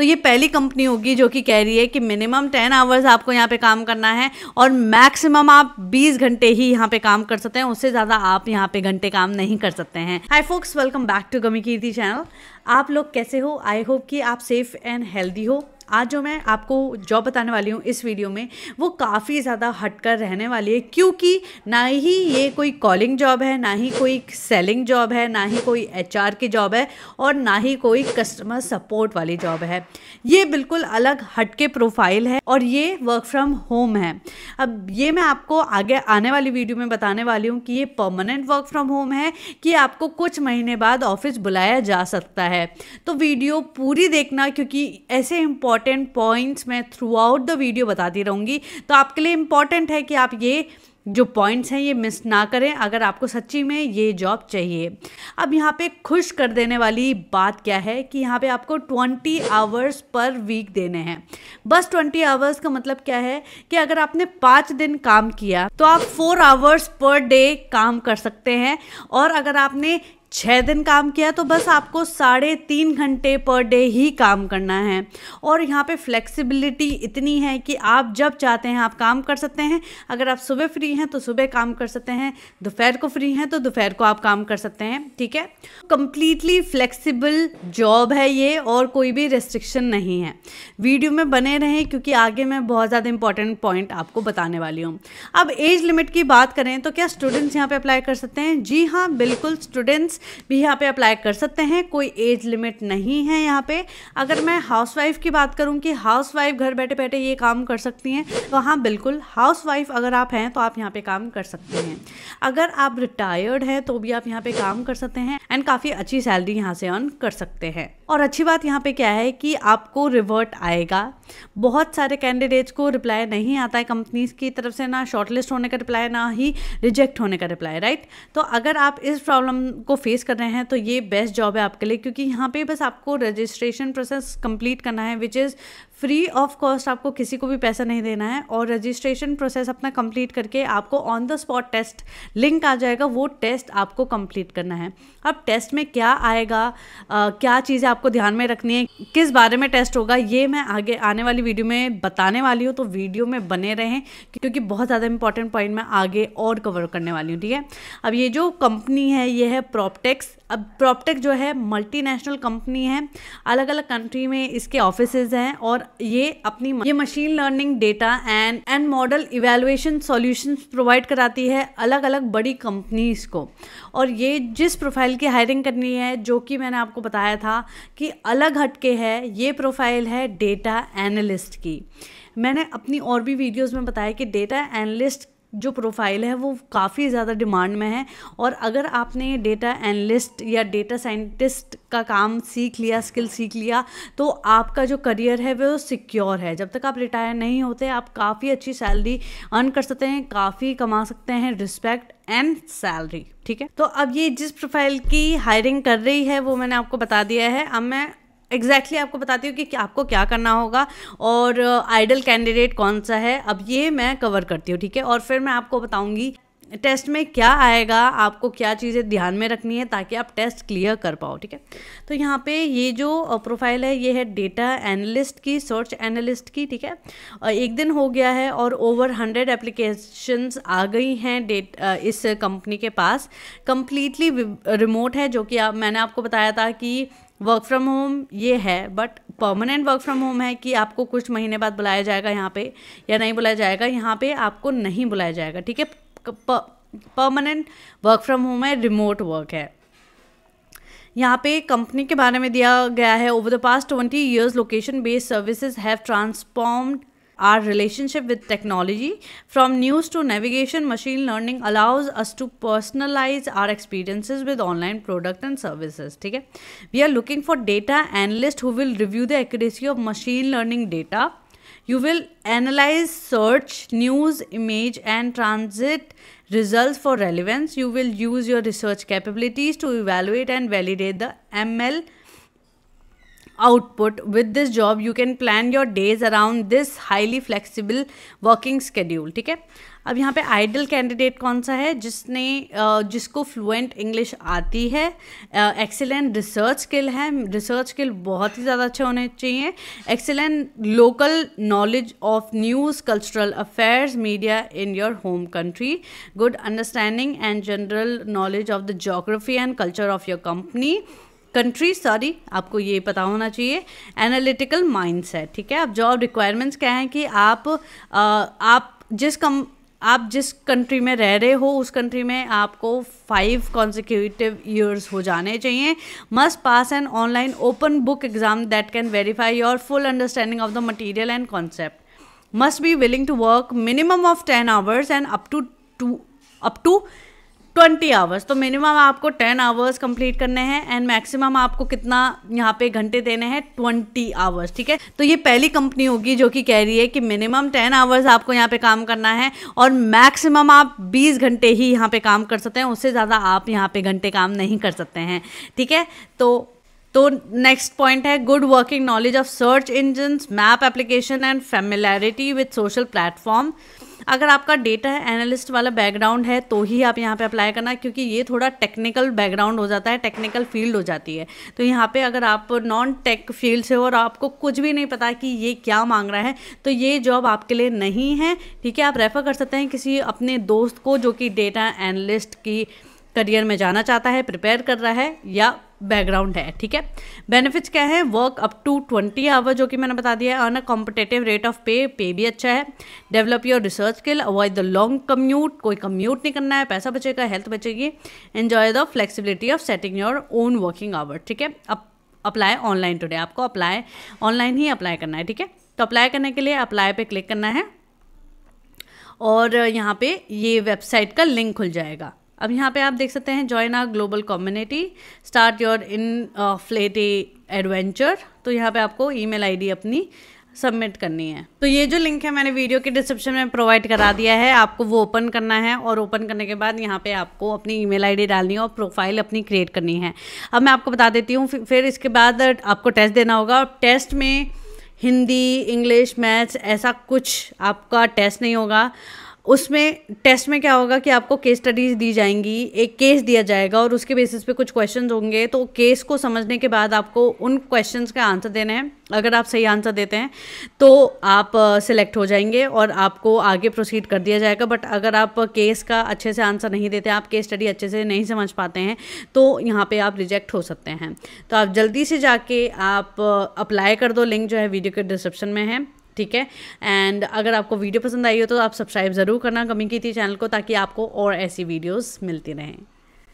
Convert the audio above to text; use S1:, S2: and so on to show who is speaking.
S1: तो ये पहली कंपनी होगी जो कि कह रही है कि मिनिमम टेन आवर्स आपको यहाँ पे काम करना है और मैक्सिमम आप बीस घंटे ही यहाँ पे काम कर सकते हैं उससे ज़्यादा आप यहाँ पे घंटे काम नहीं कर सकते हैं hi folks welcome back to गमी कीर्ति चैनल आप लोग कैसे हो आई होप कि आप सेफ एंड हेल्दी हो आज जो मैं आपको जॉब बताने वाली हूँ इस वीडियो में वो काफ़ी ज़्यादा हटकर रहने वाली है क्योंकि ना ही ये कोई कॉलिंग जॉब है ना ही कोई सेलिंग जॉब है ना ही कोई एच की जॉब है और ना ही कोई कस्टमर सपोर्ट वाली जॉब है ये बिल्कुल अलग हटके प्रोफाइल है और ये वर्क फ्रॉम होम है अब ये मैं आपको आगे आने वाली वीडियो में बताने वाली हूँ कि ये परमानेंट वर्क फ्रॉम होम है कि आपको कुछ महीने बाद ऑफिस बुलाया जा सकता है तो वीडियो पूरी देखना क्योंकि ऐसे इम्पोर्ट इंपॉर्टेंट पॉइंट्स मैं थ्रू आउट द वीडियो बताती रहूँगी तो आपके लिए इम्पॉर्टेंट है कि आप ये जो पॉइंट्स हैं ये मिस ना करें अगर आपको सच्ची में ये जॉब चाहिए अब यहाँ पे खुश कर देने वाली बात क्या है कि यहाँ पे आपको 20 आवर्स पर वीक देने हैं बस 20 आवर्स का मतलब क्या है कि अगर आपने पाँच दिन काम किया तो आप फोर आवर्स पर डे काम कर सकते हैं और अगर आपने छः दिन काम किया तो बस आपको साढ़े तीन घंटे पर डे ही काम करना है और यहाँ पे फ्लेक्सिबिलिटी इतनी है कि आप जब चाहते हैं आप काम कर सकते हैं अगर आप सुबह फ्री हैं तो सुबह काम कर सकते हैं दोपहर को फ्री हैं तो दोपहर को आप काम कर सकते हैं ठीक है कम्प्लीटली फ्लेक्सिबल जॉब है ये और कोई भी रेस्ट्रिक्शन नहीं है वीडियो में बने रहें क्योंकि आगे मैं बहुत ज़्यादा इंपॉर्टेंट पॉइंट आपको बताने वाली हूँ अब एज लिमिट की बात करें तो क्या स्टूडेंट्स यहाँ पर अप्लाई कर सकते हैं जी हाँ बिल्कुल स्टूडेंट्स भी यहाँ पे अप्लाई कर सकते हैं कोई एज लिमिट नहीं है यहाँ पे अगर मैं हाउसवाइफ की बात करूँ कि हाउसवाइफ घर बैठे बैठे ये काम कर सकती हैं तो हाँ बिल्कुल हाउसवाइफ अगर आप हैं तो आप यहाँ पे काम कर सकते हैं अगर आप रिटायर्ड हैं तो भी आप यहाँ पे काम कर सकते हैं एंड काफ़ी अच्छी सैलरी यहाँ से अर्न कर सकते हैं और अच्छी बात यहाँ पे क्या है कि आपको रिवर्ट आएगा बहुत सारे कैंडिडेट्स को रिप्लाई नहीं आता है कंपनीज की तरफ से ना शॉर्टलिस्ट होने का रिप्लाई ना ही रिजेक्ट होने का रिप्लाई राइट तो अगर आप इस प्रॉब्लम को फेस कर रहे हैं तो ये बेस्ट जॉब है आपके लिए क्योंकि यहाँ पे बस आपको रजिस्ट्रेशन प्रोसेस कंप्लीट करना है which is free of cost आपको किसी को भी पैसा नहीं देना है और रजिस्ट्रेशन प्रोसेस अपना कंप्लीट करके आपको on the spot test link आ जाएगा वो टेस्ट आपको कंप्लीट करना है अब टेस्ट में क्या आएगा आ, क्या चीज़ें आपको ध्यान में रखनी है किस बारे में टेस्ट होगा ये मैं आगे आने वाली वीडियो में बताने वाली हूँ तो वीडियो में बने रहें क्योंकि बहुत ज़्यादा इंपॉर्टेंट पॉइंट मैं आगे और कवर करने वाली हूँ ठीक है अब ये जो कंपनी है ये है प्रॉपटेक्स अब प्रॉपटेक जो है मल्टीनेशनल कंपनी है अलग अलग कंट्री में इसके ऑफिसेज हैं और ये अपनी ये machine learning data and and model evaluation solution provide कराती है अलग अलग बड़ी कंपनीज को और ये जिस प्रोफाइल की हायरिंग करनी है जो कि मैंने आपको बताया था कि अलग हटके है ये प्रोफाइल है डेटा एनालिस्ट की मैंने अपनी और भी वीडियोस में बताया कि डेटा एनालिस्ट जो प्रोफाइल है वो काफ़ी ज़्यादा डिमांड में है और अगर आपने डेटा एनालिस्ट या डेटा साइंटिस्ट का काम सीख लिया स्किल सीख लिया तो आपका जो करियर है वो सिक्योर है जब तक आप रिटायर नहीं होते आप काफ़ी अच्छी सैलरी अर्न कर सकते हैं काफ़ी कमा सकते हैं रिस्पेक्ट एंड सैलरी ठीक है तो अब ये जिस प्रोफाइल की हायरिंग कर रही है वो मैंने आपको बता दिया है अब मैं एग्जैक्टली exactly आपको बताती हूँ कि आपको क्या करना होगा और आइडल uh, कैंडिडेट कौन सा है अब ये मैं कवर करती हूँ ठीक है और फिर मैं आपको बताऊँगी टेस्ट में क्या आएगा आपको क्या चीज़ें ध्यान में रखनी है ताकि आप टेस्ट क्लियर कर पाओ ठीक है तो यहाँ पे ये जो प्रोफाइल है ये है डेटा एनालिस्ट की सर्च एनालिस्ट की ठीक है एक दिन हो गया है और ओवर हंड्रेड एप्लीकेशंस आ गई हैं डेट इस कंपनी के पास कम्प्लीटली रिमोट है जो कि आप मैंने आपको बताया था कि वर्क फ्रॉम होम ये है but permanent work from home है कि आपको कुछ महीने बाद बुलाया जाएगा यहाँ पे या नहीं बुलाया जाएगा यहाँ पे आपको नहीं बुलाया जाएगा ठीक है परमानेंट वर्क फ्रॉम होम है रिमोट वर्क है यहाँ पे कंपनी के बारे में दिया गया है over the past twenty years location based services have transformed our relationship with technology from news to navigation machine learning allows us to personalize our experiences with online product and services ठीक है we are looking for data analyst who will review the accuracy of machine learning data You will analyze search, news, image, and transit results for relevance. You will use your research capabilities to evaluate and validate the ML output with this job you can plan your days around this highly flexible working schedule ठीक है अब यहाँ पे idol candidate कौन सा है जिसने जिसको फ्लुएंट इंग्लिश आती है एक्सेलेंट रिसर्च स्किल है रिसर्च स्किल बहुत ही ज़्यादा अच्छे होने चाहिए excellent local knowledge of news cultural affairs media in your home country good understanding and general knowledge of the geography and culture of your company country sorry आपको ये पता होना चाहिए एनालिटिकल माइंडसेट ठीक है अब जॉब रिक्वायरमेंट्स क्या हैं कि आप आ, आप जिस कम आप जिस कंट्री में रह रहे हो उस कंट्री में आपको फाइव कॉन्जिक्यूटिव ईयर्स हो जाने चाहिए must pass an online open book exam that can verify your full understanding of the material and concept must be willing to work minimum of ten hours and up to to up to twenty hours तो minimum आपको ten hours complete करने हैं and maximum आपको कितना यहाँ पे घंटे देने हैं ट्वेंटी आवर्स ठीक है तो ये पहली कंपनी होगी जो कि कह रही है कि मिनिमम टेन आवर्स आपको यहाँ पे काम करना है और मैक्सिमम आप बीस घंटे ही यहाँ पे काम कर सकते हैं उससे ज़्यादा आप यहाँ पे घंटे काम नहीं कर सकते हैं ठीक है तो तो नेक्स्ट पॉइंट है good working knowledge of search engines map application and familiarity with social platform अगर आपका डेटा एनालिस्ट वाला बैकग्राउंड है तो ही आप यहाँ पे अप्लाई करना क्योंकि ये थोड़ा टेक्निकल बैकग्राउंड हो जाता है टेक्निकल फील्ड हो जाती है तो यहाँ पे अगर आप नॉन टेक फील्ड से हो और आपको कुछ भी नहीं पता कि ये क्या मांग रहा है तो ये जॉब आपके लिए नहीं है ठीक है आप रेफ़र कर सकते हैं किसी अपने दोस्त को जो कि डेटा एनालिस्ट की करियर में जाना चाहता है प्रिपेयर कर रहा है या बैकग्राउंड है ठीक है बेनिफिट्स क्या है work up to twenty hour जो कि मैंने बता दिया है earn a competitive rate of pay pay भी अच्छा है develop your research skill avoid the long commute कोई कम्यूट नहीं करना है पैसा बचेगा हेल्थ बचेगी enjoy the flexibility of setting your own working hour ठीक है अब अप्लाई ऑनलाइन टूडे आपको अप्लाई ऑनलाइन ही अप्लाई करना है ठीक है तो अप्लाई करने के लिए अप्लाई पे क्लिक करना है और यहाँ पे ये वेबसाइट का लिंक खुल जाएगा अब यहाँ पे आप देख सकते हैं join our global community start your in फ्लेटे एडवेंचर तो यहाँ पे आपको ईमेल आईडी अपनी सबमिट करनी है तो ये जो लिंक है मैंने वीडियो के डिस्क्रिप्शन में प्रोवाइड करा दिया है आपको वो ओपन करना है और ओपन करने के बाद यहाँ पे आपको अपनी ईमेल आईडी डालनी है और प्रोफाइल अपनी क्रिएट करनी है अब मैं आपको बता देती हूँ फिर इसके बाद आपको टेस्ट देना होगा और टेस्ट में हिंदी इंग्लिश मैथ्स ऐसा कुछ आपका टेस्ट नहीं होगा उसमें टेस्ट में क्या होगा कि आपको केस स्टडीज़ दी जाएंगी एक केस दिया जाएगा और उसके बेसिस पे कुछ क्वेश्चन होंगे तो केस को समझने के बाद आपको उन क्वेश्चन का आंसर देना है अगर आप सही आंसर देते हैं तो आप सिलेक्ट हो जाएंगे और आपको आगे प्रोसीड कर दिया जाएगा बट अगर आप केस का अच्छे से आंसर नहीं देते आप केस स्टडी अच्छे से नहीं समझ पाते हैं तो यहाँ पे आप रिजेक्ट हो सकते हैं तो आप जल्दी से जाके आप अप्लाई कर दो लिंक जो है वीडियो के डिस्क्रिप्शन में है ठीक है एंड अगर आपको वीडियो पसंद आई हो तो आप सब्सक्राइब ज़रूर करना कमी की थी चैनल को ताकि आपको और ऐसी वीडियोज़ मिलती रहें